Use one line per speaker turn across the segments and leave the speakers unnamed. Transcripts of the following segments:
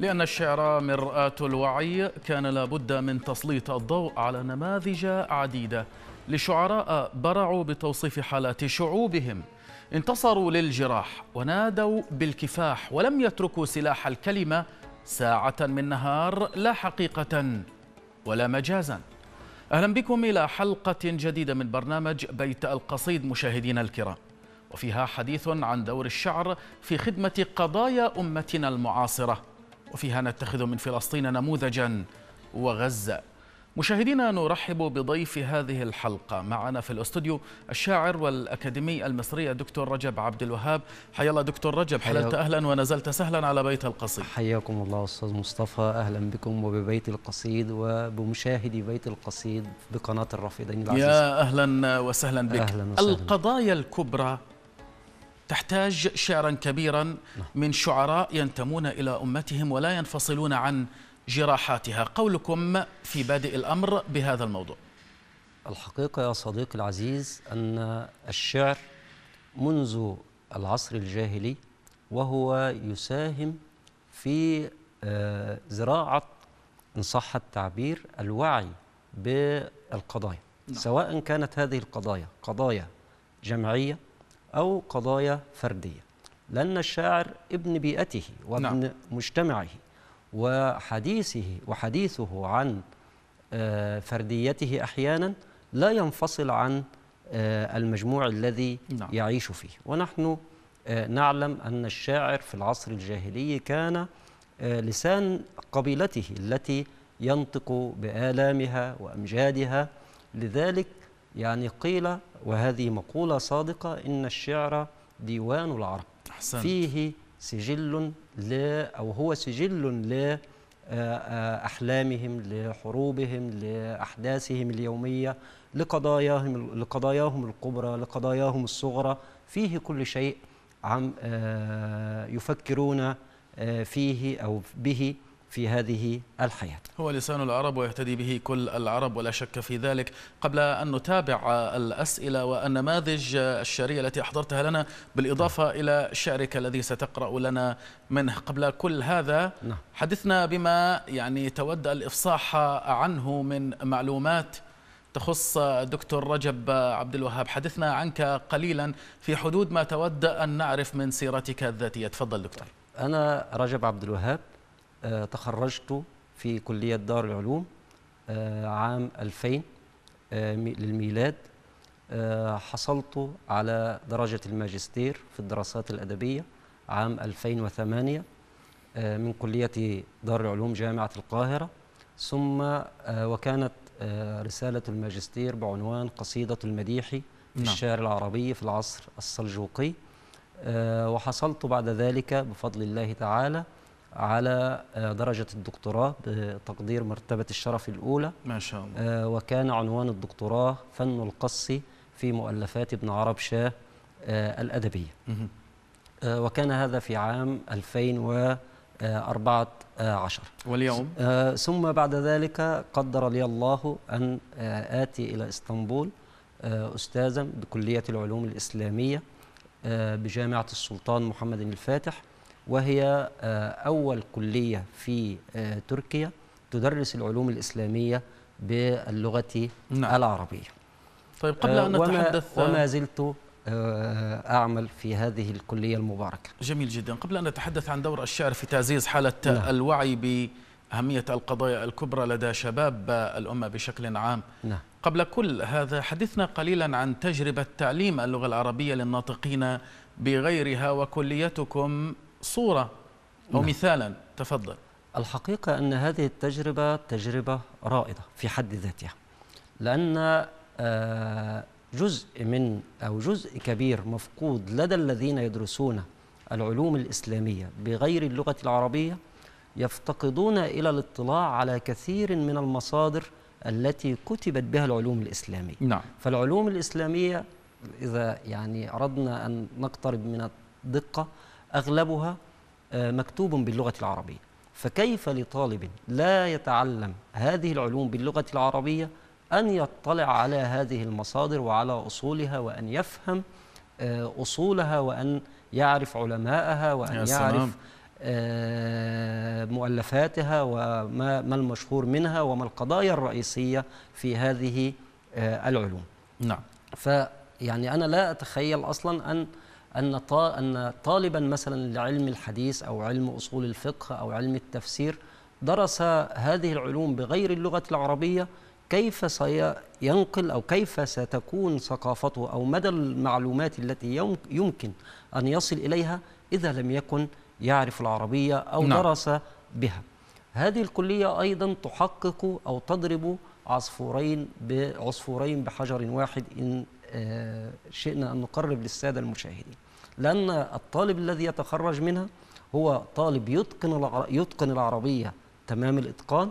لأن الشعر مرآة الوعي كان لابد من تسليط الضوء على نماذج عديدة لشعراء برعوا بتوصيف حالات شعوبهم انتصروا للجراح ونادوا بالكفاح ولم يتركوا سلاح الكلمة ساعة من نهار لا حقيقة ولا مجازا أهلا بكم إلى حلقة جديدة من برنامج بيت القصيد مشاهدينا الكرام وفيها حديث عن دور الشعر في خدمة قضايا أمتنا المعاصرة وفيها نتخذ من فلسطين نموذجا وغزة مشاهدينا نرحب بضيف هذه الحلقة معنا في الاستوديو الشاعر والأكاديمي المصري الدكتور رجب عبد الوهاب حيا الله دكتور رجب حللت
أهلا ونزلت سهلا على بيت القصيد حياكم الله أستاذ مصطفى أهلا بكم وببيت القصيد وبمشاهدي بيت القصيد بقناة الرافدين العزيز يا
أهلا وسهلا بك أهلا وسهلا.
القضايا
الكبرى تحتاج شعرا كبيرا من شعراء ينتمون إلى أمتهم ولا ينفصلون عن جراحاتها قولكم في بادئ الأمر
بهذا الموضوع الحقيقة يا صديقي العزيز أن الشعر منذ العصر الجاهلي وهو يساهم في آه، زراعة إن صح التعبير الوعي بالقضايا نعم. سواء كانت هذه القضايا قضايا جمعية أو قضايا فردية لأن الشاعر ابن بيئته وابن نعم. مجتمعه وحديثه وحديثه عن آه، فرديته أحيانا لا ينفصل عن آه، المجموع الذي نعم. يعيش فيه ونحن آه، نعلم أن الشاعر في العصر الجاهلي كان لسان قبيلته التي ينطق بآلامها وأمجادها لذلك يعني قيل وهذه مقولة صادقة إن الشعر ديوان العرب أحسنت. فيه سجل لا أو هو سجل لا آه، آه، أحلامهم لحروبهم لأحداثهم اليومية لقضاياهم لقضاياهم الكبرى لقضاياهم الصغرى فيه كل شيء عم آه، يفكرون فيه أو به في هذه الحياة
هو لسان العرب ويهتدي به كل العرب ولا شك في ذلك قبل أن نتابع الأسئلة والنماذج الشعرية التي أحضرتها لنا بالإضافة نعم. إلى شعرك الذي ستقرأ لنا منه قبل كل هذا نعم. حدثنا بما يعني تود الإفصاح عنه من معلومات تخص دكتور رجب عبد الوهاب حدثنا عنك قليلا في حدود ما تود أن نعرف من سيرتك الذاتية تفضل دكتور
أنا رجب عبد الوهاب آه، تخرجت في كلية دار العلوم آه، عام 2000 آه، للميلاد حصلت على درجة الماجستير في الدراسات الأدبية عام 2008 من كلية دار العلوم جامعة القاهرة ثم وكانت رسالة الماجستير بعنوان قصيدة المديحي في نعم. الشعر العربي في العصر السلجوقي وحصلت بعد ذلك بفضل الله تعالى على آه، درجة الدكتوراه بتقدير مرتبة الشرف الأولى ما شاء الله آه، وكان عنوان الدكتوراه فن القص في مؤلفات ابن عرب شاه آه، الأدبية وكان هذا في عام 2014 واليوم ثم بعد ذلك قدر لي الله أن آتي إلى إسطنبول أستاذا بكلية العلوم الإسلامية بجامعة السلطان محمد الفاتح وهي آه، أول كلية في آه، تركيا تدرس العلوم الإسلامية باللغة نعم. العربية
طيب قبل آه، أن نتحدث وما زلت
أعمل في هذه الكلية
المباركة جميل جدا قبل أن نتحدث عن دور الشعر في تعزيز حالة نعم. الوعي بأهمية القضايا الكبرى لدى شباب الأمة بشكل عام نعم. قبل كل هذا حدثنا قليلا عن تجربة تعليم اللغة العربية للناطقين بغيرها وكليتكم صورة أو نعم. مثالا
تفضل الحقيقة أن هذه التجربة تجربة رائدة في حد ذاتها لأن آه، جزء من أو جزء كبير مفقود لدى الذين يدرسون العلوم الإسلامية بغير اللغة العربية يفتقدون إلى الاطلاع على كثير من المصادر التي كتبت بها العلوم الإسلامية نعم. فالعلوم الإسلامية إذا يعني أردنا أن نقترب من الدقة أغلبها آه، مكتوب باللغة العربية فكيف لطالب لا يتعلم هذه العلوم باللغة العربية أن يطلع على هذه المصادر وعلى أصولها وأن يفهم آه، أصولها وأن يعرف علماءها وأن يعرف سلام. آه، مؤلفاتها وما ما المشهور منها وما القضايا الرئيسية في هذه العلوم نعم فيعني أنا لا أتخيل أصلا أن أن أن طالبا مثلا لعلم الحديث أو علم أصول الفقه أو علم التفسير درس هذه العلوم بغير اللغة العربية كيف سينقل أو كيف ستكون ثقافته أو مدى المعلومات التي يمكن أن يصل إليها إذا لم يكن يعرف العربية أو نعم. درس بها هذه الكلية أيضا تحقق أو تضرب عصفورين بعصفورين بحجر واحد إن آه، شئنا أن نقرب للسادة المشاهدين لأن الطالب الذي يتخرج منها هو طالب يتقن يتقن العربية تمام الإتقان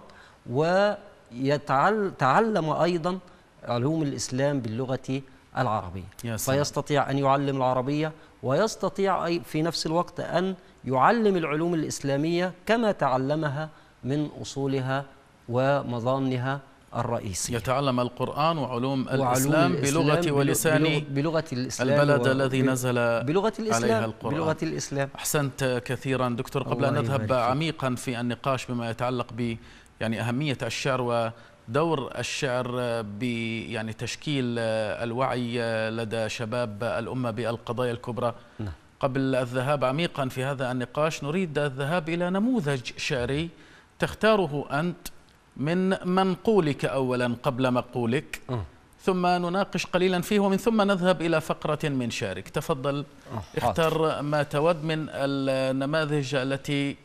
ويتعلم أيضا علوم الإسلام باللغة العربية يا سلام. فيستطيع أن يعلم العربية ويستطيع في نفس الوقت أن يعلم العلوم الإسلامية كما تعلمها من أصولها ومظانها الرئيسي يتعلم القرآن وعلوم, وعلوم الإسلام, الإسلام بلغة ولسان بلغة الإسلام البلد و... الذي نزل بلغة الإسلام عليها القرآن بلغة
الإسلام أحسنت كثيرا دكتور قبل أن نذهب عميقا في النقاش بما يتعلق ب يعني أهمية الشعر و دور الشعر ب يعني تشكيل الوعي لدى شباب الأمة بالقضايا الكبرى نعم. قبل الذهاب عميقا في هذا النقاش نريد الذهاب إلى نموذج شعري تختاره أنت من منقولك أولا قبل مقولك أه. ثم نناقش قليلا فيه ومن ثم نذهب إلى فقرة من شارك تفضل أه، اختر ما تود من النماذج التي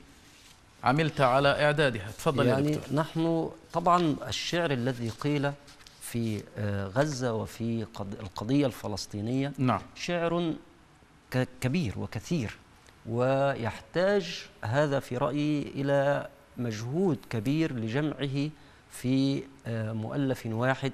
عملت على
إعدادها تفضل يعني يا دكتور. نحن طبعا الشعر الذي قيل في آه، غزة وفي القضية الفلسطينية نعم. شعر كبير وكثير ويحتاج هذا في رأيي إلى مجهود كبير لجمعه في آه، مؤلف واحد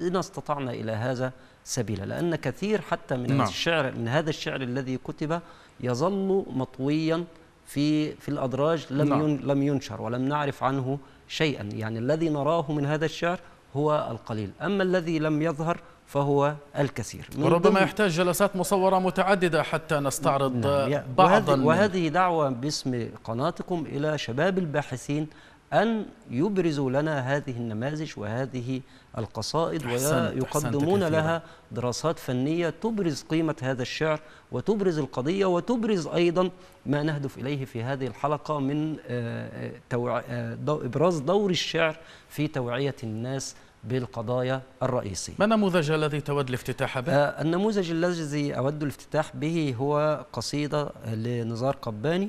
إن استطعنا إلى هذا سبيلا لأن كثير حتى من نعم. الشعر من هذا الشعر الذي كتب يظل مطويا في في الأدراج لم نعم. لم ينشر ولم نعرف عنه شيئا يعني الذي نراه من هذا الشعر هو القليل أما الذي لم يظهر فهو الكثير وربما يحتاج جلسات مصورة
متعددة حتى نستعرض نعم. بعض وهذه, وهذه
دعوة باسم قناتكم إلى شباب الباحثين أن يبرزوا لنا هذه النماذج وهذه القصائد ويقدمون لها دراسات فنية تبرز قيمة هذا الشعر وتبرز القضية وتبرز أيضا ما نهدف إليه في هذه الحلقة من آه، آه، آه، إبراز دور الشعر في توعية الناس بالقضايا الرئيسية
ما النموذج الذي
تود الافتتاح به؟ آه النموذج الذي أود الافتتاح به هو قصيدة لنزار قباني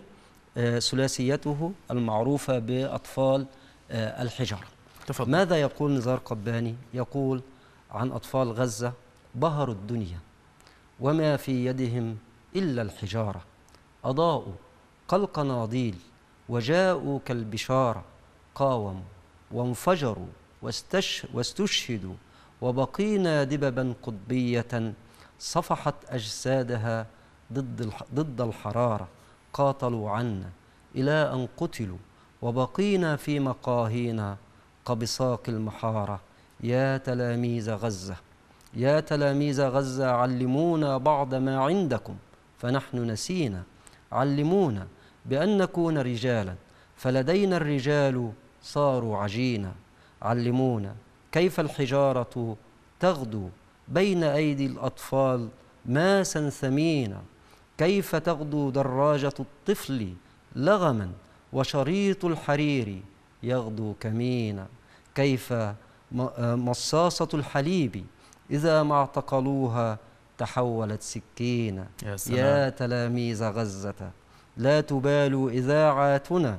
آه ثلاثيته المعروفة بأطفال آه الحجارة تفضل. ماذا يقول نزار قباني؟ يقول عن أطفال غزة بهروا الدنيا وما في يدهم إلا الحجارة أضاءوا ناضيل وجاءوا كالبشارة قاوموا وانفجروا واستشهدوا وبقينا دببا قطبية صفحت أجسادها ضد ضد الحرارة قاتلوا عنا إلى أن قتلوا وبقينا في مقاهينا قبصاق المحارة يا تلاميذ غزة يا تلاميذ غزة علمونا بعض ما عندكم فنحن نسينا علمونا بأن نكون رجالا فلدينا الرجال صاروا عجينا علمونا كيف الحجارة تغدو بين أيدي الأطفال ماسا ثمينا كيف تغدو دراجة الطفل لغما وشريط الحرير يغدو كمينا كيف آه، مصاصة الحليب إذا ما اعتقلوها تحولت سكينا يا, سلام. يا تلاميذ غزة لا تبالوا إذاعاتنا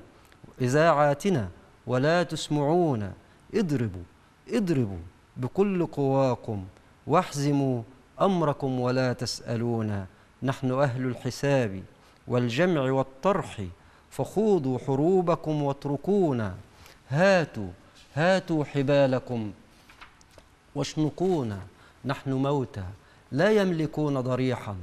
إذاعاتنا ولا تسمعون اضربوا اضربوا بكل قواكم واحزموا امركم ولا تسالونا نحن اهل الحساب والجمع والطرح فخوضوا حروبكم واتركونا هاتوا هاتوا حبالكم واشنقونا نحن موتى لا يملكون ضريحا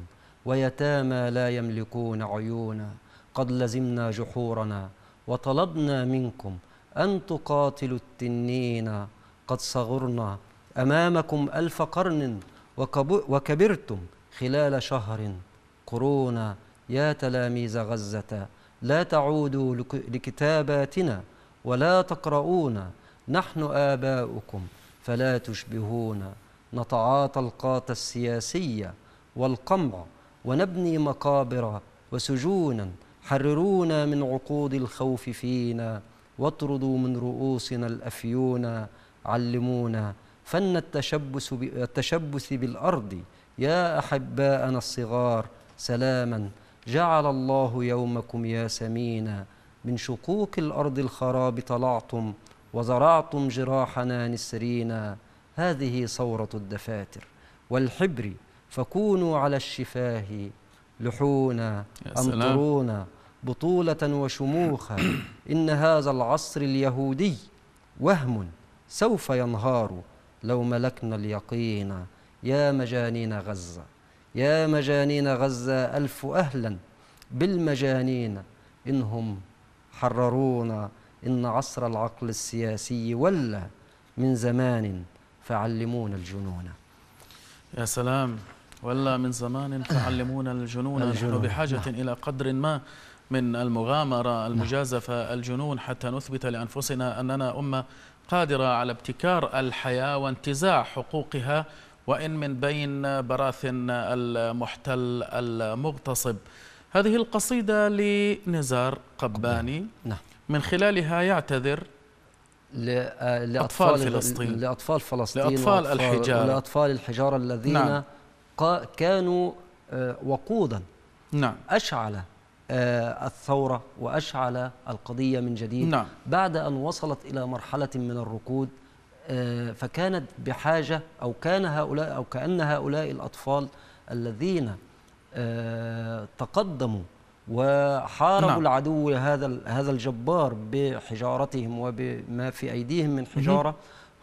ويتامى لا يملكون عيونا قد لزمنا جحورنا وطلبنا منكم أن تقاتلوا التنين قد صغرنا أمامكم ألف قرن وكبرتم خلال شهر قرونا يا تلاميذ غزة لا تعودوا لكتاباتنا ولا تقرؤون نحن آباؤكم فلا تشبهون نتعاطى القات السياسية والقمع ونبني مقابر وسجونا حررونا من عقود الخوف فينا واطردوا من رؤوسنا الافيون علمونا فن التشبث التشبث بالارض يا احباءنا الصغار سلاما جعل الله يومكم يا سمينا من شقوق الارض الخراب طلعتم وزرعتم جراحنا نسرينا هذه صوره الدفاتر والحبر فكونوا على الشفاه لحونا امطرونا بطولة وشموخا إن هذا العصر اليهودي وهم سوف ينهار لو ملكنا اليقين يا مجانين غزة يا مجانين غزة ألف أهلا بالمجانين إنهم حررونا إن عصر العقل السياسي ولا من زمان فعلمونا الجنون
يا سلام
ولا من زمان فعلمونا
الجنون, الجنون. نحن بحاجة إلى قدر ما من المغامرة نعم. المجازفة الجنون حتى نثبت لأنفسنا أننا أمة قادرة على ابتكار الحياة وانتزاع حقوقها وإن من بين براثن المحتل المغتصب هذه القصيدة لنزار قباني نعم. نعم. من خلالها يعتذر آه، لأطفال, فلسطين لأطفال فلسطين لأطفال الحجارة لأطفال
الحجارة الذين نعم. كانوا آه، وقودا نعم. أشعل آه، الثورة وأشعل القضية من جديد نعم. بعد أن وصلت إلى مرحلة من الركود آه، فكانت بحاجة أو كان هؤلاء أو كأن هؤلاء الأطفال الذين آه، تقدموا وحاربوا نعم. العدو هذا هذا الجبار بحجارتهم وبما في أيديهم من حجارة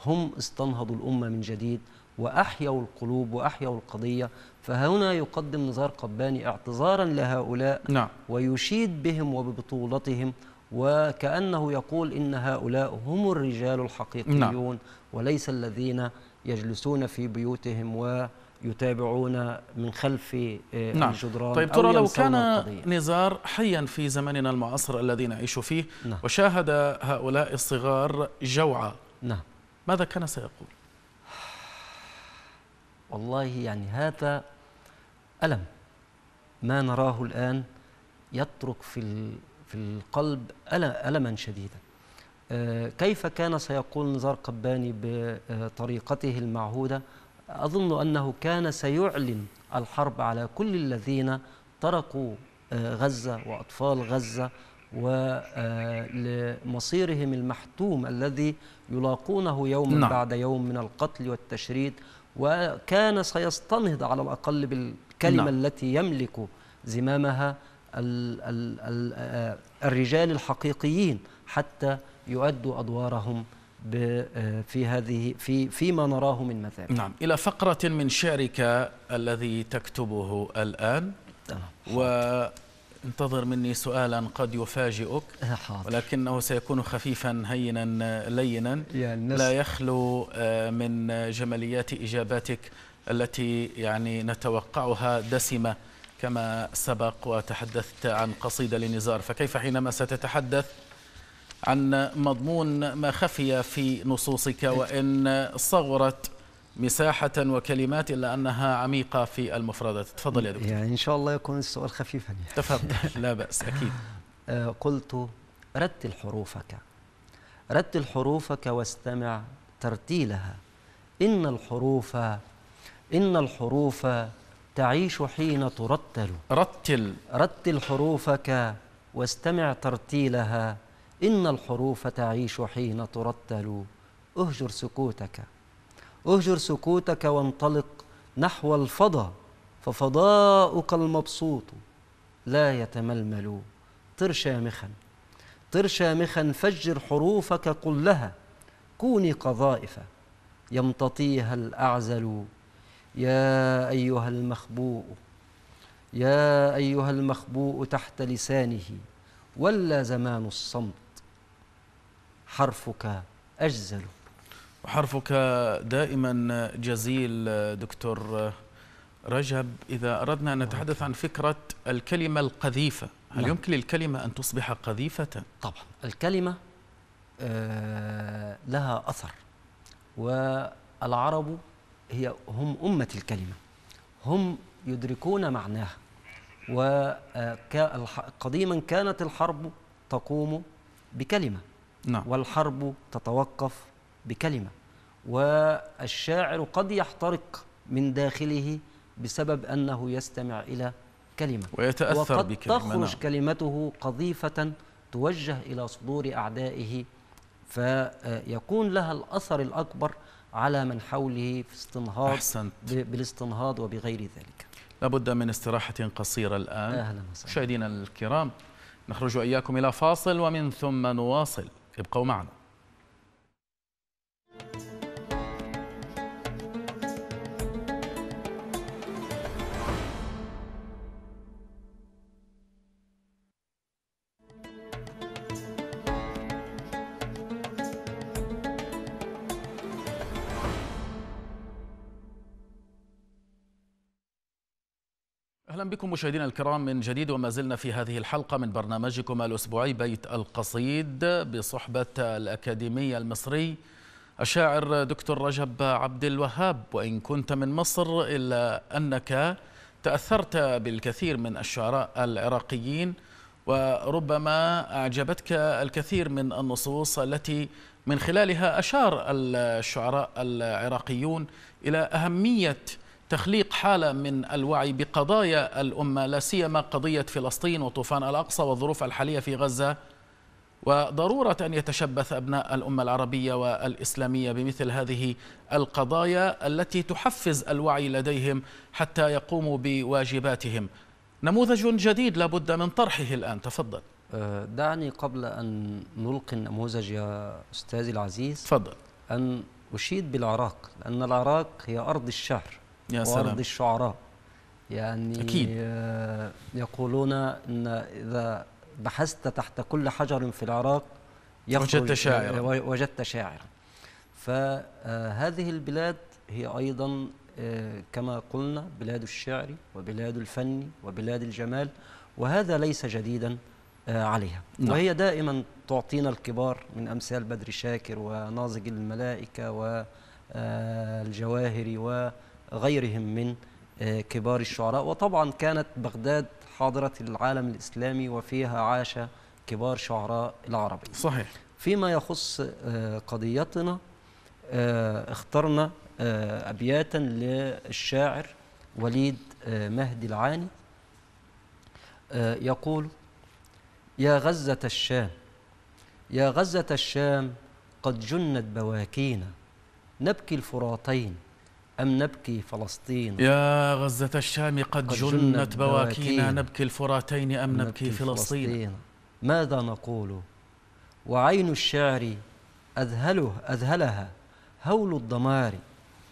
هم استنهضوا الأمة من جديد وأحيوا القلوب وأحيوا القضية فهنا يقدم نزار قباني اعتذارا لهؤلاء نعم. ويشيد بهم وببطولتهم وكأنه يقول إن هؤلاء هم الرجال الحقيقيون نعم. وليس الذين يجلسون في بيوتهم و يتابعون من خلف آه، نعم. الجدران طيب ترى لو كان القضية.
نزار حيا في زمننا المعاصر الذي نعيش فيه نعم. وشاهد هؤلاء الصغار جوعا نعم. ماذا كان سيقول؟
والله يعني هذا ألم ما نراه الآن يترك في في القلب ألما شديدا آه، كيف كان سيقول نزار قباني بطريقته المعهودة أظن أنه كان سيعلن الحرب على كل الذين تركوا آه، غزة وأطفال غزة ولمصيرهم آه، المحتوم الذي يلاقونه يوما نعم. بعد يوم من القتل والتشريد وكان سيستنهض على الأقل بالكلمة نعم. التي يملك زمامها الـ الـ الـ آه، الرجال الحقيقيين حتى يؤدوا أدوارهم آه، في هذه في فيما نراه من مثال نعم
إلى فقرة من شعرك الذي تكتبه الآن و انتظر مني سؤالا قد يفاجئك آه، حاضر. ولكنه سيكون خفيفا هينا لينا يعني لا يخلو آه، من جماليات إجاباتك التي يعني نتوقعها دسمة كما سبق وتحدثت عن قصيدة لنزار فكيف حينما ستتحدث عن مضمون ما خفي في نصوصك إيه. وإن صغرت مساحة وكلمات إلا أنها عميقة في المفردات تفضل يا دكتور يعني إن شاء
الله يكون السؤال خفيفا تفضل لا بأس أكيد آه، قلت رتل حروفك رتل حروفك واستمع ترتيلها إن الحروف إن الحروف تعيش حين ترتل رتل رتل حروفك واستمع ترتيلها إن الحروف تعيش حين ترتل اهجر سكوتك اهجر سكوتك وانطلق نحو الفضا ففضاؤك المبسوط لا يتململ طر شامخا طر شامخا فجر حروفك كلها كوني قذائف يمتطيها الأعزل يا أيها المخبوء يا أيها المخبوء تحت لسانه ولا زمان الصمت حرفك
أجزل وحرفك دائما جزيل دكتور رجب إذا أردنا أن نتحدث عن فكرة الكلمة القذيفة هل نعم. يمكن للكلمة أن تصبح قذيفة؟ طبعا
الكلمة آه، لها أثر والعرب هي هم أمة الكلمة هم يدركون معناها وقديما آه، كانت الحرب تقوم بكلمة نعم. والحرب تتوقف بكلمه والشاعر قد يحترق من داخله بسبب انه يستمع الى كلمه ويتاثر وقد بكلمة تخرج نعم. كلمته قذيفه توجه الى صدور اعدائه فيكون لها الاثر الاكبر على من حوله في استنهاض أحسنت. بالاستنهاض وبغير ذلك لابد من استراحه
قصيره الان اهلا وسهلا مشاهدينا الكرام نخرج اياكم الى فاصل ومن ثم نواصل ابقوا معنا بكم مشاهدينا الكرام من جديد وما زلنا في هذه الحلقة من برنامجكم الأسبوعي بيت القصيد بصحبة الأكاديمي المصري الشاعر دكتور رجب عبد الوهاب وإن كنت من مصر إلا أنك تأثرت بالكثير من الشعراء العراقيين وربما أعجبتك الكثير من النصوص التي من خلالها أشار الشعراء العراقيون إلى أهمية تخليق حالة من الوعي بقضايا الأمة لا سيما قضية فلسطين وطوفان الأقصى والظروف الحالية في غزة وضرورة أن يتشبث أبناء الأمة العربية والإسلامية بمثل هذه القضايا التي تحفز الوعي لديهم حتى يقوموا بواجباتهم
نموذج جديد لابد من طرحه الآن تفضل أه، دعني قبل أن نلقي النموذج يا أستاذي العزيز تفضل أن أشيد بالعراق لأن العراق هي أرض الشهر يا سلام. وأرض الشعراء يعني أكيد. آه، يقولون أن إذا بحثت تحت كل حجر في العراق آه، وجدت شاعرا وجدت شاعرا آه، فهذه البلاد هي أيضا كما قلنا بلاد الشعر وبلاد الفن وبلاد الجمال وهذا ليس جديدا عليها نعم. وهي دائما تعطينا الكبار من أمثال بدر شاكر وناظج الملائكة والجواهر و غيرهم من آه، كبار الشعراء وطبعا كانت بغداد حاضرة العالم الإسلامي وفيها عاش كبار شعراء العربي صحيح فيما يخص آه، قضيتنا آه، اخترنا أبياتا للشاعر وليد مهدي العاني يقول يا غزة الشام يا غزة الشام قد جنت بواكينا نبكي الفراتين أم نبكي فلسطين
يا غزة الشام قد جنت بواكينا نبكي
الفراتين أم نبكي, نبكي فلسطين, فلسطين ماذا نقول وعين الشعر أذهله أذهلها هول الضمار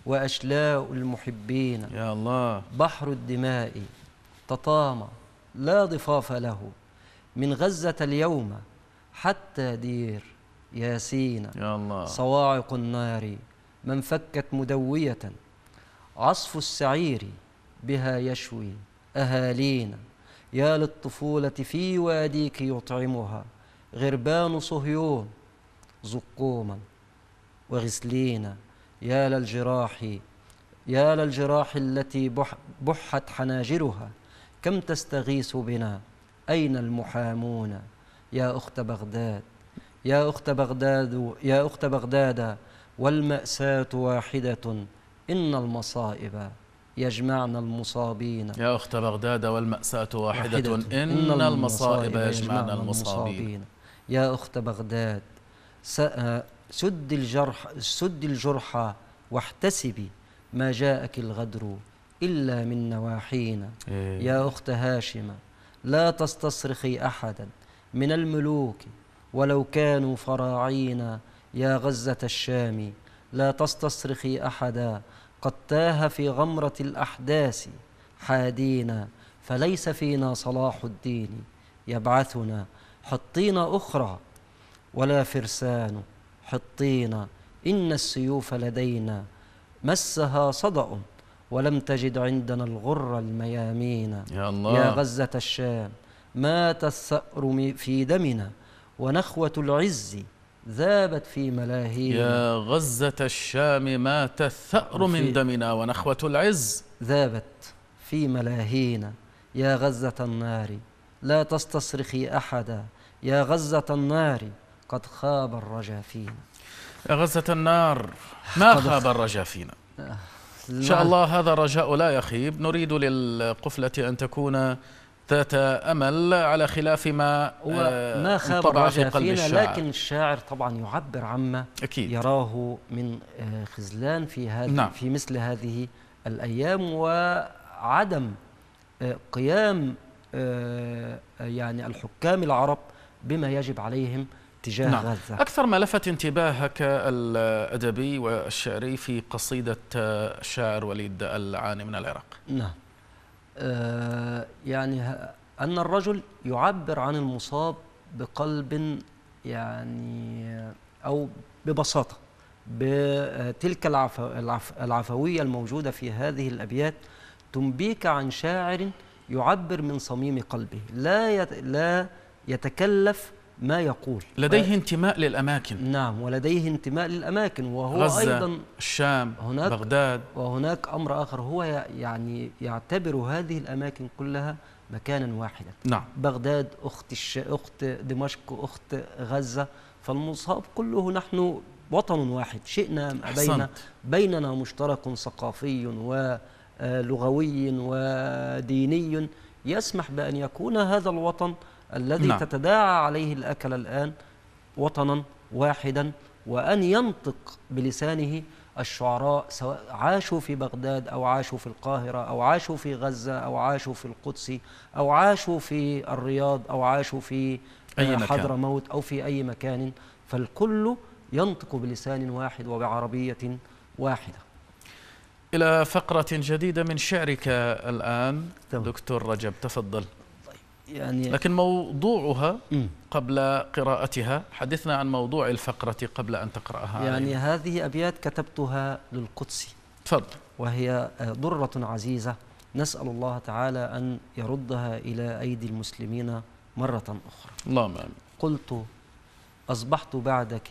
وأشلاء المحبين يا الله بحر الدماء تطامى لا ضفاف له من غزة اليوم حتى دير ياسين يا الله صواعق النار من فكت مدوية عصف السعير بها يشوي أهالينا يا للطفولة في واديك يطعمها غربان صهيون زقوما وغسلينا يا للجراح يا للجراح التي بحت حناجرها كم تستغيث بنا أين المحامون يا أخت بغداد يا أخت بغداد يا أخت بغداد والمأساة واحدة إن المصائب يجمعنا المصابين
يا أخت بغداد
والمأساة
واحدة, واحدة إن, إن المصائب يجمعنا المصابين
يا أخت بغداد آه، سد الجرح سد الجرحى واحتسبي ما جاءك الغدر إلا من نواحينا إيه. يا أخت هاشمة لا تستصرخي أحدا من الملوك ولو كانوا فراعينا يا غزة الشام لا تستصرخي أحدا قد تاه في غمرة الأحداث حادينا فليس فينا صلاح الدين يبعثنا حطينا أخرى ولا فرسان حطينا إن السيوف لدينا مسها صدأ ولم تجد عندنا الغر الميامين يا, الله يا غزة الشام مات الثأر في دمنا ونخوة العز ذابت في ملاهينا يا
غزة الشام مات الثأر
من دمنا ونخوة العز ذابت في ملاهينا يا غزة النار لا تستصرخي أحدا يا غزة النار قد خاب الرجا فينا يا غزة النار ما خاب
الرجا فينا آه، إن شاء الله هذا رجاء لا يخيب نريد للقفلة أن تكون تتأمل على خلاف ما آه، ما خاب في فينا الشاعر.
لكن الشاعر طبعا يعبر عما أكيد. يراه من آه، خذلان في هذه نعم. في مثل هذه الأيام وعدم آه، قيام يعني الحكام العرب بما يجب عليهم تجاه نعم. غزة
أكثر ما لفت انتباهك الأدبي والشعري في قصيدة الشاعر وليد العاني من العراق
نعم آه، يعني أن الرجل يعبر عن المصاب بقلب يعني أو ببساطة بتلك العفو العفوية الموجودة في هذه الأبيات تنبيك عن شاعر يعبر من صميم قلبه لا لا يتكلف ما يقول لديه ف... انتماء للأماكن نعم ولديه انتماء للأماكن وهو غزة أيضا الشام هناك بغداد وهناك أمر آخر هو يعني يعتبر هذه الأماكن كلها مكانا واحدا نعم بغداد أخت, الش... أخت دمشق أخت غزة فالمصاب كله نحن وطن واحد شئنا أم أبينا بيننا مشترك ثقافي ولغوي آه، وديني يسمح بأن يكون هذا الوطن الذي نعم. تتداعى عليه الأكل الآن وطنا واحدا وأن ينطق بلسانه الشعراء سواء عاشوا في بغداد أو عاشوا في القاهرة أو عاشوا في غزة أو عاشوا في القدس أو عاشوا في الرياض أو عاشوا في آه، أي مكان. حضرموت أو في أي مكان فالكل ينطق بلسان واحد وبعربية واحدة
إلى فقرة جديدة من شعرك الآن دكتور رجب تفضل يعني لكن موضوعها قبل قراءتها حدثنا عن موضوع الفقرة قبل أن تقرأها يعني علينا.
هذه أبيات كتبتها للقدس تفضل وهي ضرة آه، عزيزة نسأل الله تعالى أن يردها إلى أيدي المسلمين مرة أخرى اللهم آمين قلت أصبحت بعدك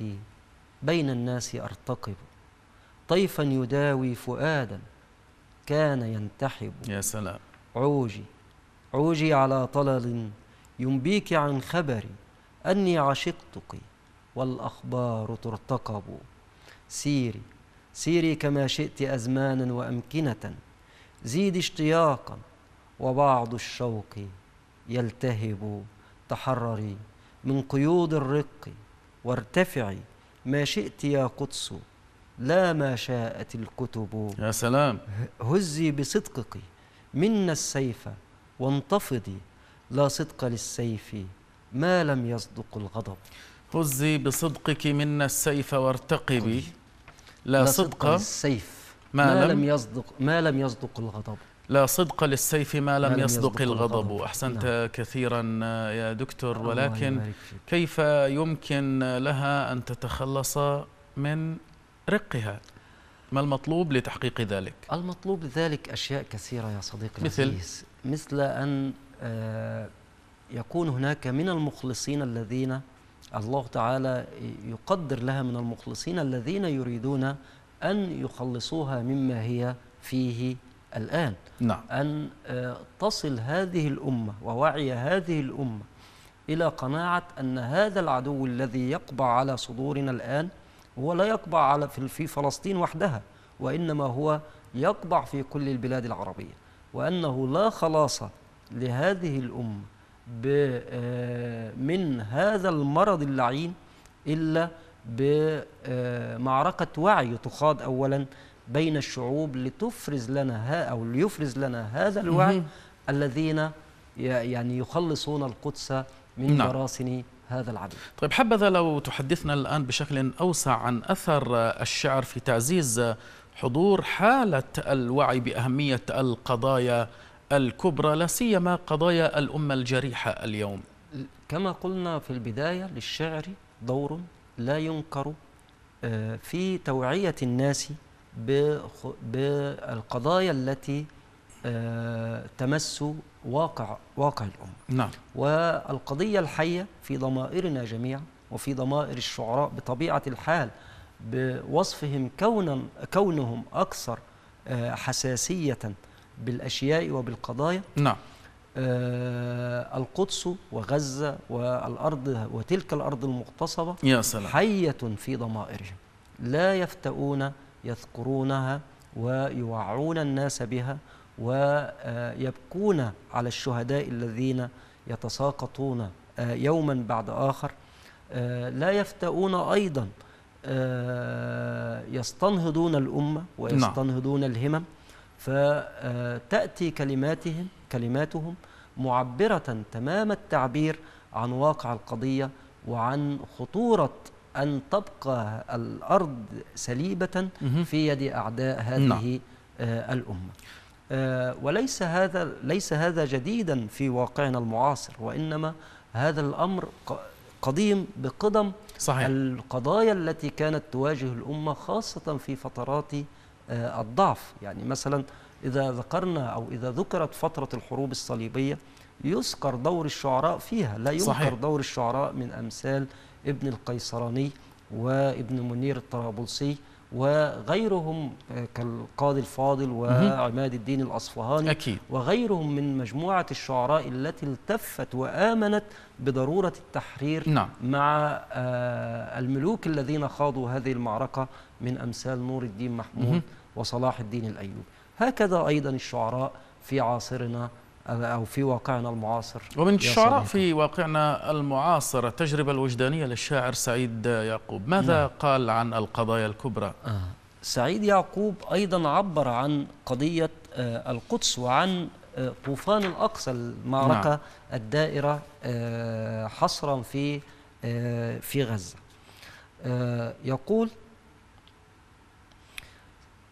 بين الناس أرتقب طيفا يداوي فؤادا كان ينتحب يا سلام عوجي عوجي على طلل ينبيك عن خبري أني عشقتك والأخبار ترتقب سيري سيري كما شئت أزمانا وأمكنة زيد اشتياقا وبعض الشوق يلتهب تحرري من قيود الرق وارتفعي ما شئت يا قدس لا ما شاءت الكتب يا سلام هزي بصدقك منا السيف وانتفضي لا صدق للسيف ما لم يصدق الغضب هزي
بصدقك منا السيف وارتقبي لا, لا صدق للسيف ما, ما لم
يصدق ما لم يصدق الغضب
لا صدق للسيف ما لم, ما لم يصدق, يصدق الغضب نعم. أحسنت نعم. كثيرا يا دكتور ولكن كيف يمكن لها أن تتخلص من رقها ما المطلوب
لتحقيق ذلك؟ المطلوب لذلك أشياء كثيرة يا صديقي مثل؟ العزيز مثل أن آه، يكون هناك من المخلصين الذين الله تعالى يقدر لها من المخلصين الذين يريدون أن يخلصوها مما هي فيه الآن نعم. أن آه، تصل هذه الأمة ووعي هذه الأمة إلى قناعة أن هذا العدو الذي يقبع على صدورنا الآن هو لا يقبع على في فلسطين وحدها وإنما هو يقبع في كل البلاد العربية وأنه لا خلاص لهذه الأمة آه، من هذا المرض اللعين إلا بمعركة آه، وعي تخاض أولا بين الشعوب لتفرز لنا أو ليفرز لنا هذا الوعي الذين يعني يخلصون القدس من نعم. هذا العدو طيب حبذا لو
تحدثنا الآن بشكل أوسع عن أثر الشعر في تعزيز حضور حالة الوعي بأهمية القضايا الكبرى لا سيما قضايا
الأمة الجريحة اليوم كما قلنا في البداية للشعر دور لا ينكر آه، في توعية الناس بالقضايا التي آه، تمس واقع واقع الأمة نعم. والقضية الحية في ضمائرنا جميعا وفي ضمائر الشعراء بطبيعة الحال بوصفهم كونا كونهم أكثر آه، حساسية بالأشياء وبالقضايا نعم آه، القدس وغزة والأرض وتلك الأرض المغتصبة يا سلام. حية في ضمائرهم لا يفتؤون يذكرونها ويوعون الناس بها ويبكون آه، على الشهداء الذين يتساقطون يوما بعد آخر لا يفتؤون أيضا آه، يستنهضون الأمة ويستنهضون نعم. الهمم فتأتي كلماتهم كلماتهم معبرة تمام التعبير عن واقع القضية وعن خطورة أن تبقى الأرض سليبة في يد أعداء هذه نعم. آه، الأمة آه، وليس هذا ليس هذا جديدا في واقعنا المعاصر وإنما هذا الأمر قديم بقدم صحيح. القضايا التي كانت تواجه الأمة خاصة في فترات آه، الضعف يعني مثلا إذا ذكرنا أو إذا ذكرت فترة الحروب الصليبية يذكر دور الشعراء فيها لا يذكر دور الشعراء من أمثال ابن القيصراني وابن منير الطرابلسي وغيرهم آه، كالقاضي الفاضل وعماد الدين الأصفهاني أكيد. وغيرهم من مجموعة الشعراء التي التفت وآمنت بضرورة التحرير نعم. مع آه، الملوك الذين خاضوا هذه المعركة من أمثال نور الدين محمود وصلاح الدين الأيوبي هكذا أيضا الشعراء في عاصرنا أو في واقعنا المعاصر ومن الشعراء
في واقعنا المعاصر التجربة الوجدانية للشاعر سعيد
يعقوب ماذا نعم. قال عن القضايا الكبرى؟ آه. سعيد يعقوب أيضا عبر عن قضية آه، القدس وعن آه، طوفان الأقصى المعركة نعم. الدائرة حصرا في في غزة يقول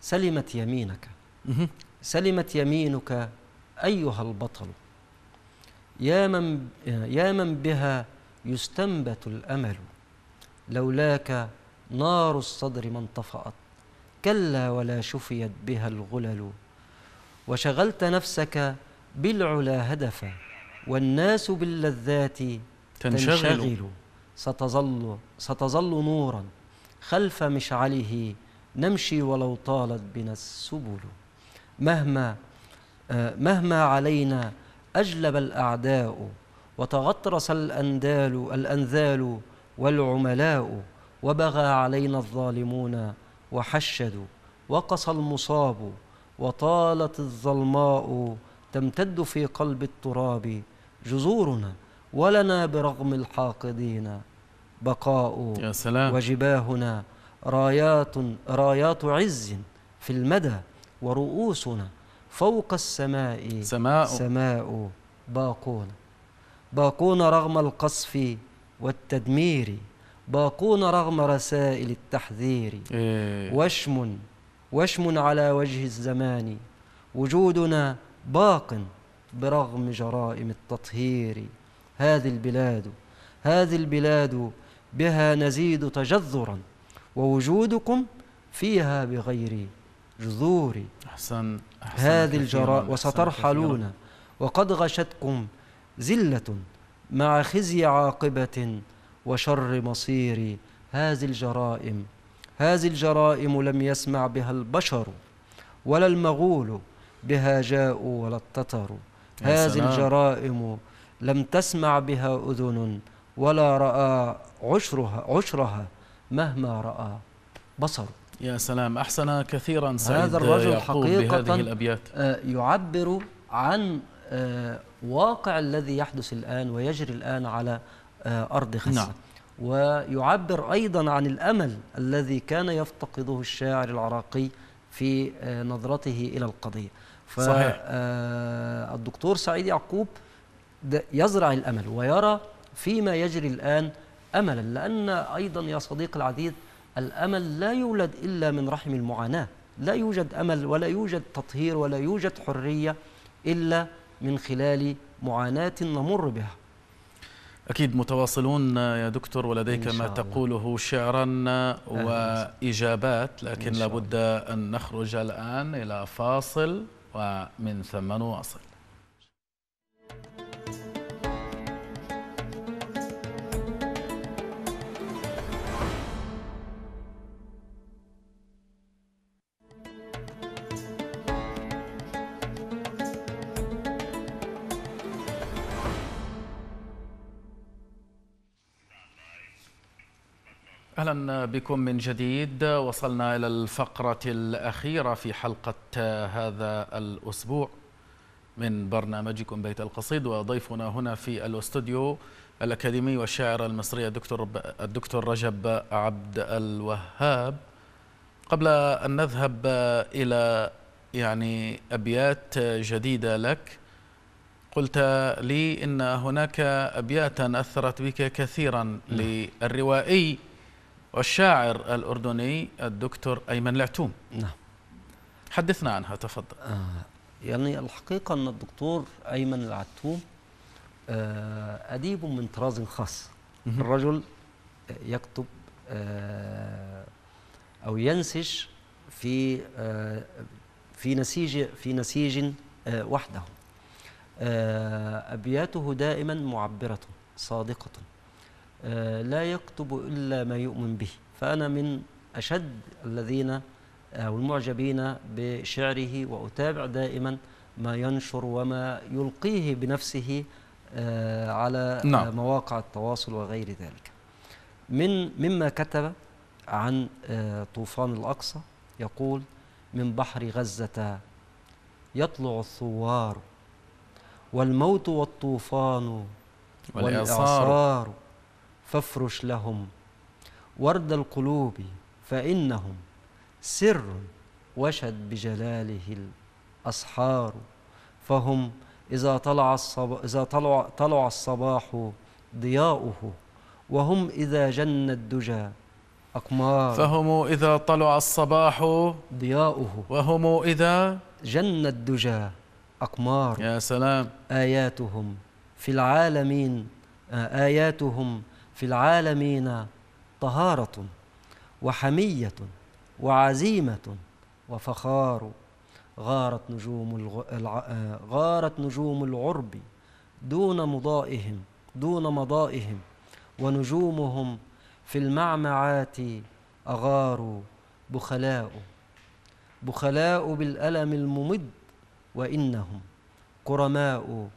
سلمت يمينك سلمت يمينك أيها البطل يا من, يا من بها يستنبت الأمل لولاك نار الصدر ما انطفأت كلا ولا شفيت بها الغلل وشغلت نفسك بالعلا هدفا والناس باللذات تنشغل, تنشغل ستظل, ستظل نورا خلف مشعله نمشي ولو طالت بنا السبل مهما آه، مهما علينا أجلب الأعداء وتغطرس الأندال الأنذال والعملاء وبغى علينا الظالمون وحشدوا وقصى المصاب وطالت الظلماء تمتد في قلب التراب جذورنا ولنا برغم الحاقدين بقاء يا سلام وجباهنا رايات رايات عز في المدى ورؤوسنا فوق السماء سماء سماء باقون باقون رغم القصف والتدمير باقون رغم رسائل التحذير إيه. وشم وشم على وجه الزمان وجودنا باق برغم جرائم التطهير هذه البلاد هذه البلاد بها نزيد تجذرا ووجودكم فيها بغير جذوري أحسن, أحسن هذه الجراء وسترحلون وقد غشتكم زلة مع خزي عاقبة وشر مصير هذه الجرائم هذه الجرائم لم يسمع بها البشر ولا المغول بها جاءوا ولا التتر هذه الجرائم لم تسمع بها أذن ولا رأى عشرها, عشرها مهما رأى بصر يا سلام أحسن كثيرا سعيد هذا الرجل حقيقة بهذه الأبيات آه، يعبر عن آه، واقع الذي يحدث الآن ويجري الآن على آه، أرض غزة نعم. ويعبر أيضا عن الأمل الذي كان يفتقده الشاعر العراقي في نظرته إلى القضية فالدكتور سعيد يعقوب يزرع الأمل ويرى فيما يجري الآن أملا لأن أيضا يا صديقي العزيز الأمل لا يولد إلا من رحم المعاناة لا يوجد أمل ولا يوجد تطهير ولا يوجد حرية إلا من خلال معاناة نمر بها
أكيد متواصلون يا دكتور ولديك ما تقوله شعرا وإجابات لكن لابد أن نخرج الآن إلى فاصل ومن ثم نواصل أهلا بكم من جديد وصلنا إلى الفقرة الأخيرة في حلقة هذا الأسبوع من برنامجكم بيت القصيد وضيفنا هنا في الاستوديو الأكاديمي والشاعر المصري الدكتور, الدكتور رجب عبد الوهاب قبل أن نذهب إلى يعني أبيات جديدة لك قلت لي إن هناك أبياتا أثرت بك كثيرا للروائي والشاعر الأردني الدكتور أيمن العتوم
نعم حدثنا عنها تفضل آه يعني الحقيقة أن الدكتور أيمن العتوم آه أديب من طراز خاص مه. الرجل يكتب آه أو ينسج في آه في نسيج في نسيج آه، وحده آه، أبياته دائما معبرة صادقة آه، لا يكتب إلا ما يؤمن به فأنا من أشد الذين أو آه، المعجبين بشعره وأتابع دائما ما ينشر وما يلقيه بنفسه آه، على نعم. مواقع التواصل وغير ذلك من مما كتب عن طوفان الأقصى يقول من بحر غزة يطلع الثوار والموت والطوفان والإعصار فافرش لهم ورد القلوب فإنهم سر وشد بجلاله الأسحار فهم إذا طلع الصباح, إذا طلع, طلع الصباح ضياؤه وهم إذا جن الدجى أقمار فهم إذا طلع الصباح ضياؤه وهم إذا جن الدجى أقمار يا سلام آياتهم في العالمين آياتهم في العالمين طهارة وحمية وعزيمة وفخار غارت نجوم الغ... غارت نجوم العرب دون مضائهم دون مضائهم ونجومهم في المعمعات أغاروا بخلاء بخلاء بالألم الممد وإنهم كرماء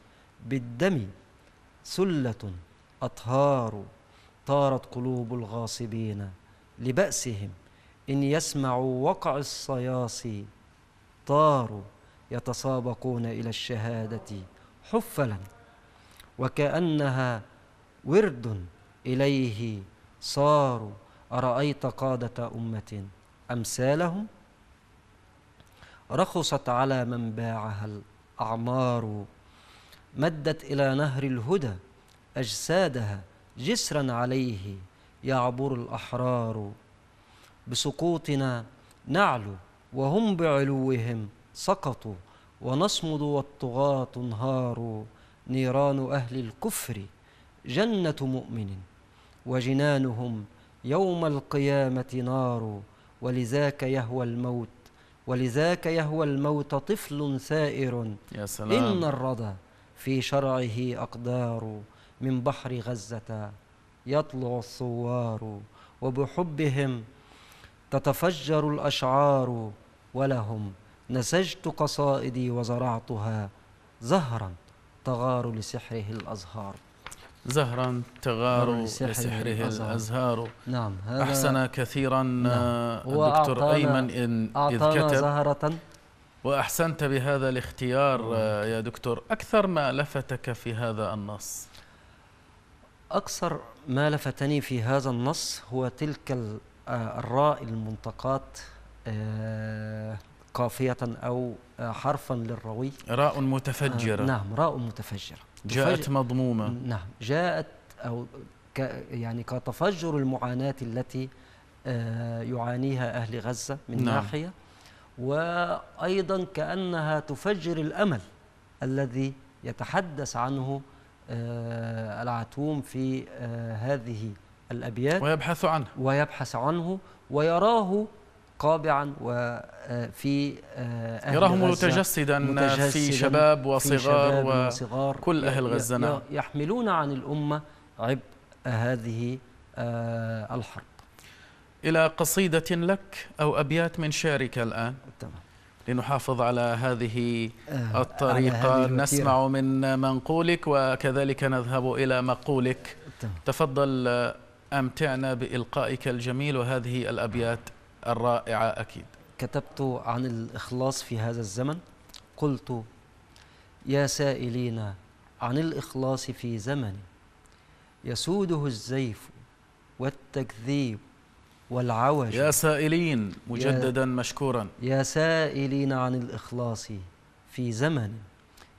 بالدم سلة أطهار طارت قلوب الغاصبين لبأسهم إن يسمعوا وقع الصياصي طاروا يتسابقون إلى الشهادة حفلا وكأنها ورد إليه صاروا أرأيت قادة أمة أمثالهم رخصت على من باعها الأعمار مدت إلى نهر الهدى أجسادها جسرا عليه يعبر الأحرار بسقوطنا نعلو وهم بعلوهم سقطوا ونصمد والطغاة انهاروا نيران أهل الكفر جنة مؤمن وجنانهم يوم القيامة نار ولذاك يهوى الموت ولذاك يهوى الموت طفل ثائر يا سلام إن الرضا في شرعه أقدار من بحر غزة يطلع الثوار وبحبهم تتفجر الأشعار ولهم نسجت قصائدي وزرعتها زهرا تغار لسحره الأزهار
زهرا تغار لسحره, لسحره الأزهار نعم هذا أحسن كثيرا نعم. آه، دكتور أيمن إن إذ كتب زهرة وأحسنت بهذا الاختيار آه، نعم. يا دكتور أكثر ما لفتك في هذا
النص أكثر ما لفتني في هذا النص هو تلك آه، الراء المنطقات آه، قافية أو آه، حرفا للروي راء متفجرة نعم راء متفجرة جاءت مضمومة نعم جاءت أو يعني كتفجر المعاناة التي يعانيها أهل غزة من نعم. ناحية وأيضا كأنها تفجر الأمل الذي يتحدث عنه آه، العتوم في آه، هذه الأبيات ويبحث عنه ويبحث عنه ويراه قابعا وفي آه، أهل يراه متجسدا, متجسداً في شباب وصغار, وصغار وكل أهل غزة نعم يحملون عن الأمة عبء هذه الحرب
إلى قصيدة لك أو أبيات من شعرك الآن تمام لنحافظ على هذه آه، الطريقة على هذه نسمع من منقولك وكذلك نذهب إلى مقولك تفضل أمتعنا بإلقائك
الجميل وهذه الأبيات الرائعة أكيد كتبت عن الإخلاص في هذا الزمن قلت يا سائلين عن الإخلاص في زمن يسوده الزيف والتكذيب والعوج يا
سائلين مجددا
مشكورا يا سائلين عن الإخلاص في زمن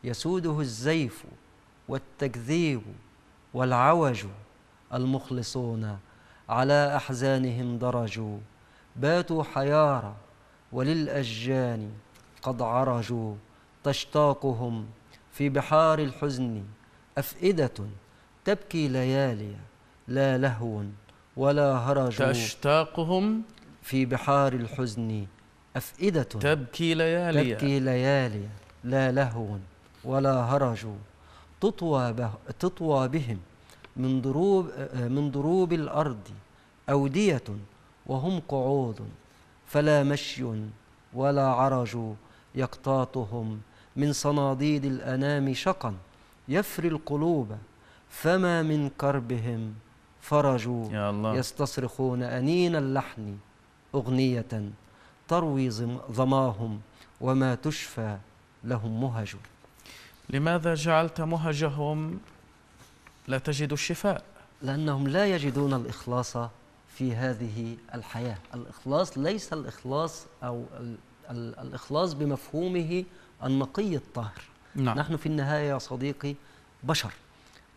يسوده الزيف والتكذيب والعوج المخلصون على أحزانهم درجوا باتوا حيارى وللأجان قد عرجوا تشتاقهم في بحار الحزن أفئدة تبكي ليالي لا لهو ولا هرج تشتاقهم في بحار الحزن أفئدة تبكي ليالي تبكي ليالي لا لهو ولا هرج تطوى, به تطوى بهم من ضروب من ضروب الأرض أودية وهم قعود فلا مشي ولا عرج يقتاطهم من صناديد الأنام شقا يفري القلوب فما من كربهم فرجوا يا الله. يستصرخون أنين اللحن أغنية تروي ظماهم وما تشفى لهم مهج لماذا جعلت مهجهم لا تجد الشفاء لأنهم لا يجدون الإخلاص في هذه الحياة الإخلاص ليس الإخلاص أو الإخلاص بمفهومه النقي الطاهر نعم. نحن في النهاية يا صديقي بشر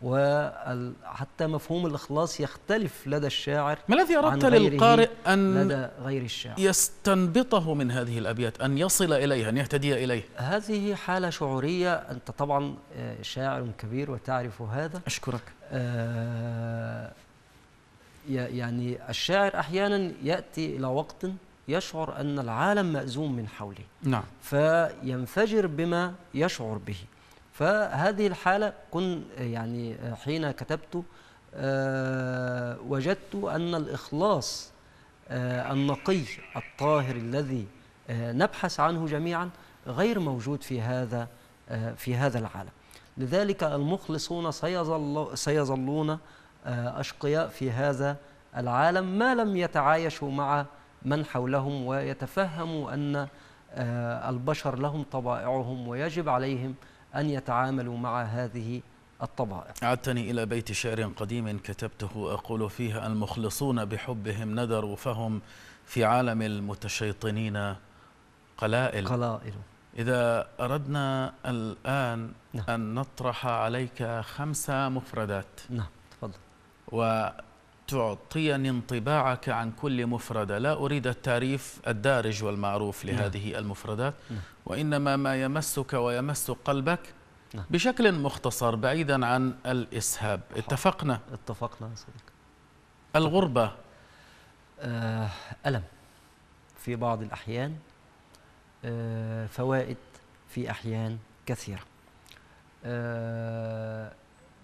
وحتى مفهوم الإخلاص يختلف لدى الشاعر ما الذي أردت للقارئ أن لدى غير الشاعر
يستنبطه من هذه الأبيات أن يصل إليها أن يهتدي إليه
هذه حالة شعورية أنت طبعا آه، شاعر كبير وتعرف هذا أشكرك آه يعني الشاعر أحيانا يأتي إلى وقت يشعر أن العالم مأزوم من حوله نعم فينفجر بما يشعر به فهذه الحالة كن يعني حين كتبت آه، وجدت أن الإخلاص آه، النقي الطاهر الذي آه، نبحث عنه جميعا غير موجود في هذا في هذا العالم لذلك المخلصون سيظل سيظلون أشقياء في هذا العالم ما لم يتعايشوا مع من حولهم ويتفهموا أن البشر لهم طبائعهم ويجب عليهم أن يتعاملوا مع هذه الطبائع
عدتني إلى بيت شعر قديم كتبته أقول فيها المخلصون بحبهم ندروا فهم في عالم المتشيطنين قلائل قلائل إذا أردنا الآن نعم. أن نطرح عليك خمس مفردات نعم تفضل وتعطيني انطباعك عن كل مفردة لا أريد التعريف الدارج والمعروف لهذه نعم. المفردات نعم. وإنما ما يمسك ويمس قلبك نعم. بشكل مختصر بعيدا عن الإسهاب اتفقنا اتفقنا صدق الغربة
آه، ألم في بعض الأحيان آه، فوائد في أحيان كثيرة آه،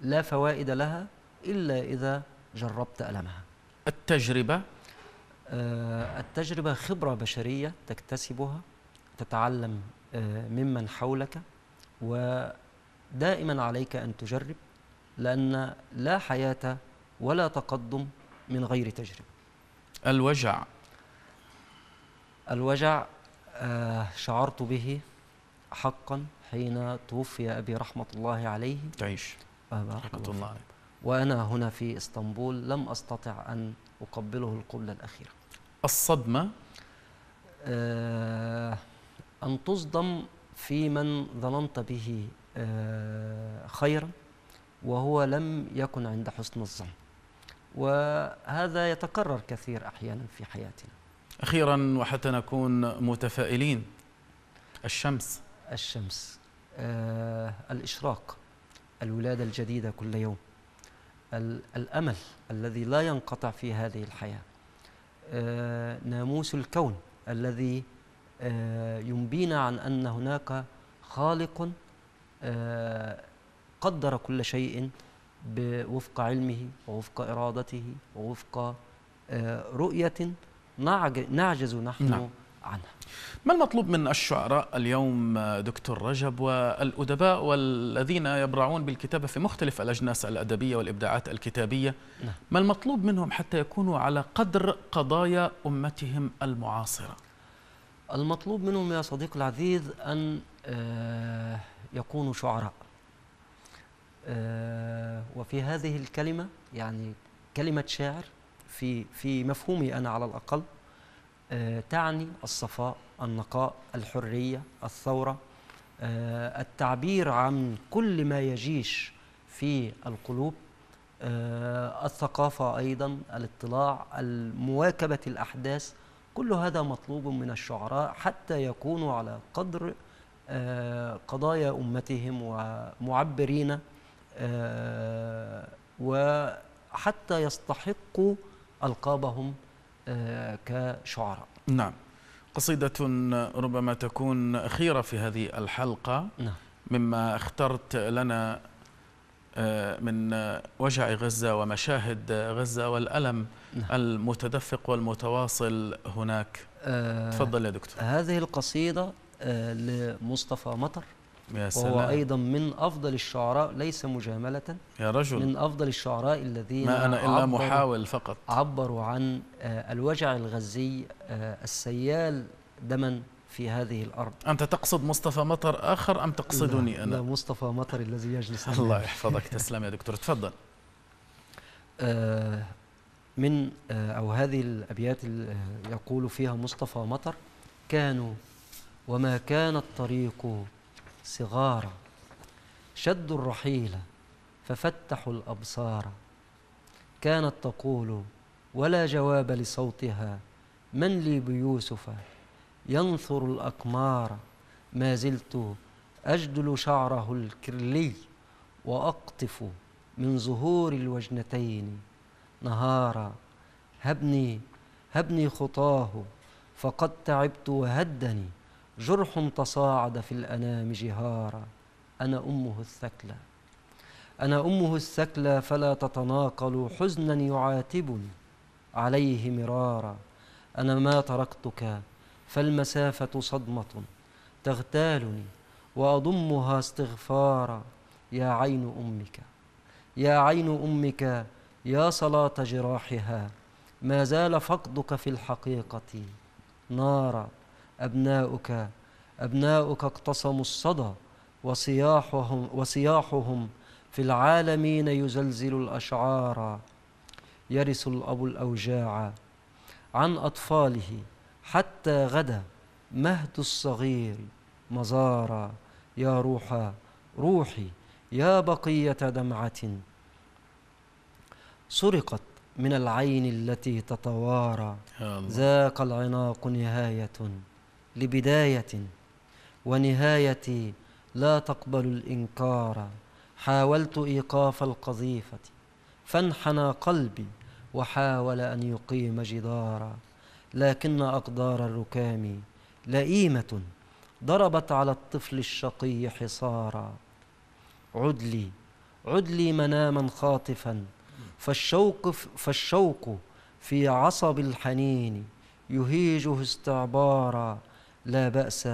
لا فوائد لها إلا إذا جربت ألمها التجربة التجربة خبرة بشرية تكتسبها تتعلم آه، ممن حولك ودائما عليك أن تجرب لأن لا حياة ولا تقدم من غير تجربة الوجع الوجع آه، شعرت به حقا حين توفي أبي رحمة الله عليه تعيش آه، رحمة, الله عليه وأنا هنا في إسطنبول لم أستطع أن أقبله القبلة الأخيرة الصدمة آه أن تصدم في من ظننت به آه، خيرا وهو لم يكن عند حسن الظن وهذا يتكرر كثير أحيانا في حياتنا
أخيرا وحتى نكون متفائلين
الشمس الشمس آه الإشراق الولادة الجديدة كل يوم الأمل الذي لا ينقطع في هذه الحياة آه ناموس الكون الذي آه، ينبينا عن أن هناك خالق آه، قدر كل شيء وفق علمه ووفق إرادته ووفق آه، رؤية نعجز نحن نعم. عنها ما المطلوب من الشعراء
اليوم دكتور رجب والأدباء والذين يبرعون بالكتابة في مختلف الأجناس الأدبية والإبداعات الكتابية نعم. ما المطلوب منهم حتى يكونوا على قدر
قضايا أمتهم المعاصرة المطلوب منهم يا صديقي العزيز أن آه، يكونوا شعراء آه، وفي هذه الكلمة يعني كلمة شاعر في في مفهومي أنا على الأقل آه، تعني الصفاء النقاء الحرية الثورة التعبير عن كل ما يجيش في القلوب الثقافة أيضا الاطلاع مواكبة الأحداث كل هذا مطلوب من الشعراء حتى يكونوا على قدر آه، قضايا أمتهم ومعبرين آه، وحتى يستحقوا ألقابهم آه، كشعراء
نعم قصيدة ربما تكون أخيرة في هذه الحلقة نعم. مما اخترت لنا آه، من وجع غزة ومشاهد غزة والألم نعم. المتدفق والمتواصل هناك آه تفضل يا دكتور
هذه القصيدة آه لمصطفى مطر يا سلام. وهو أيضا من أفضل الشعراء ليس مجاملة يا رجل من أفضل الشعراء الذين ما أنا إلا محاول فقط عبروا عن آه الوجع الغزي آه، السيال دما في هذه الأرض أنت
تقصد مصطفى مطر آخر أم تقصدني لا أنا؟ لا
مصطفى مطر الذي يجلس الله يحفظك تسلم يا دكتور تفضل آه، من آه، أو هذه الأبيات اللي آه، يقول فيها مصطفى مطر كانوا وما كان الطريق صغارا شدوا الرحيل ففتحوا الأبصار كانت تقول ولا جواب لصوتها من لي بيوسف ينثر الأقمار ما زلت أجدل شعره الكرلي وأقطف من زهور الوجنتين نهارا هبني هبني خطاه فقد تعبت وهدني جرح تصاعد في الأنام جهارا أنا أمه الثكلى أنا أمه الثكلى فلا تتناقل حزنا يعاتبني عليه مرارا أنا ما تركتك فالمسافة صدمة تغتالني وأضمها استغفارا يا عين أمك يا عين أمك يا صلاة جراحها ما زال فقدك في الحقيقة نارا أبناؤك أبناؤك اقتصموا الصدى وصياحهم, وصياحهم في العالمين يزلزل الأشعار يرث الأب الأوجاع عن أطفاله حتى غدا مهد الصغير مزارا يا روحا روحي يا بقية دمعة سرقت من العين التي تتوارى ذاق العناق نهاية لبداية ونهايتي لا تقبل الإنكار حاولت إيقاف القذيفة فانحنى قلبي وحاول أن يقيم جدارا لكن أقدار الركام لئيمة ضربت على الطفل الشقي حصارا عد لي عد لي مناما خاطفا فالشوق فالشوق في عصب الحنين يهيجه استعبارا لا بأس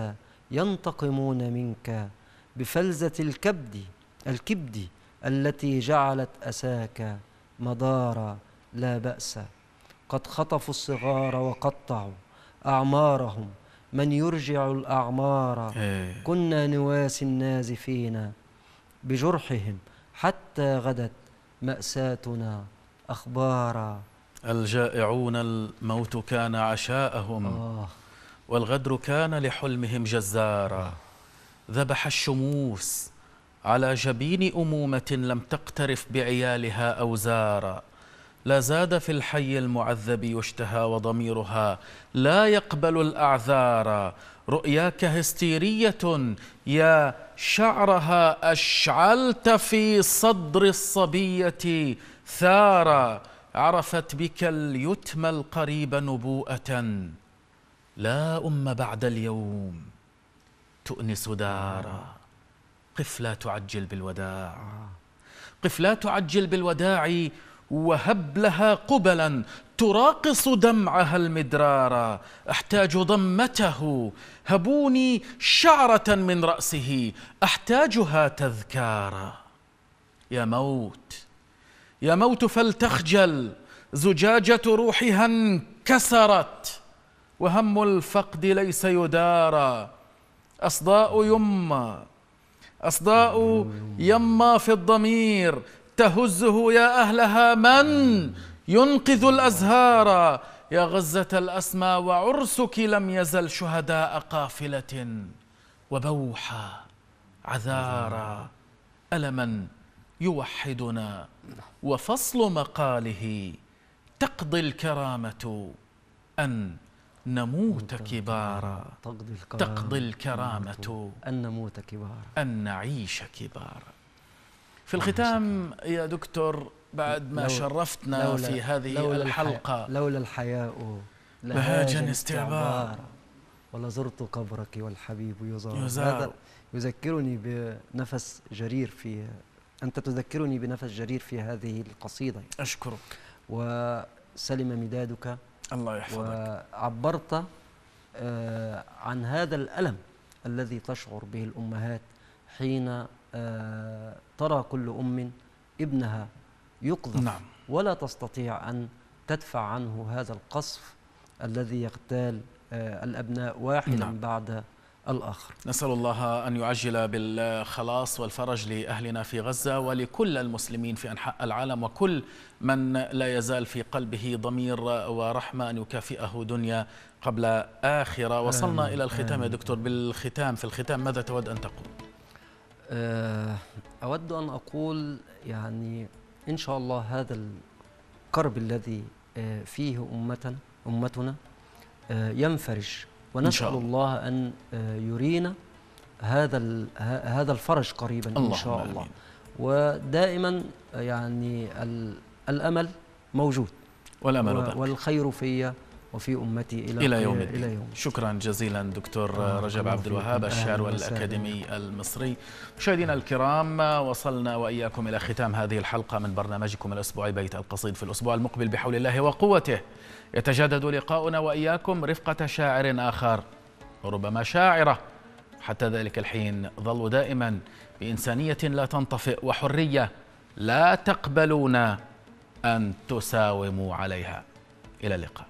ينتقمون منك بفلزة الكبد الكبد التي جعلت أساك مدارا لا بأس قد خطفوا الصغار وقطعوا أعمارهم من يرجع الأعمار إيه. كنا نواسي النازفين بجرحهم حتى غدت مأساتنا أخبارا
الجائعون الموت كان عشاءهم آه والغدر كان لحلمهم جزارا ذبح الشموس على جبين أمومة لم تقترف بعيالها أوزارا لزاد في الحي المعذب يشتهى وضميرها لا يقبل الأعذار رؤياك هستيرية يا شعرها أشعلت في صدر الصبية ثارا عرفت بك اليتم القريب نبوءة لا أم بعد اليوم تؤنس دارا قف لا تعجل بالوداع قف لا تعجل بالوداع وهب لها قبلا تراقص دمعها المدرارا احتاج ضمته هبوني شعره من راسه احتاجها تذكارا يا موت يا موت فلتخجل زجاجه روحها انكسرت وهم الفقد ليس يدارى اصداء يما اصداء يما في الضمير تهزه يا أهلها من ينقذ الأزهار يا غزة الأسمى وعرسك لم يزل شهداء قافلة وبوحى عذارا ألما يوحدنا وفصل مقاله تقضي الكرامة أن نموت كبارا تقضي الكرامة
أن نموت كبارا أن نعيش كبارا
في الختام يا دكتور بعد ما لو شرفتنا لولا في هذه لولا الحلقة
لولا الحياء بهاجا استعبار ولزرت قبرك والحبيب يزار, يزار هذا يذكرني بنفس جرير في أنت تذكرني بنفس جرير في هذه القصيدة أشكرك وسلم مدادك الله يحفظك وعبرت آه، عن هذا الألم الذي تشعر به الأمهات حين آه، ترى كل أم ابنها يقذف نعم. ولا تستطيع أن تدفع عنه هذا القصف الذي يغتال آه، الأبناء واحدا نعم. بعد الآخر نسأل
الله أن يعجل بالخلاص والفرج لأهلنا في غزة ولكل المسلمين في أنحاء العالم وكل من لا يزال في قلبه ضمير ورحمة أن يكافئه دنيا قبل آخرة وصلنا آمين. إلى الختام يا دكتور بالختام في الختام
ماذا تود أن تقول؟ آه، أود أن أقول يعني إن شاء الله هذا الكرب الذي آه، فيه أمتنا أمتنا آه، ينفرج ونسأل الله أن يرينا هذا هذا الفرج قريبا إن شاء الله ودائما يعني الأمل موجود والأمل والخير في وفي أمتي إلى, إلى يوم الدين إلى يوم
شكرا جزيلا دكتور آه رجب عبد الوهاب الشاعر والأكاديمي المصري مشاهدينا الكرام وصلنا وإياكم إلى ختام هذه الحلقة من برنامجكم الأسبوعي بيت القصيد في الأسبوع المقبل بحول الله وقوته يتجدد لقاؤنا وإياكم رفقة شاعر آخر وربما شاعرة حتى ذلك الحين ظلوا دائما بإنسانية لا تنطفئ وحرية لا تقبلون أن تساوموا عليها إلى اللقاء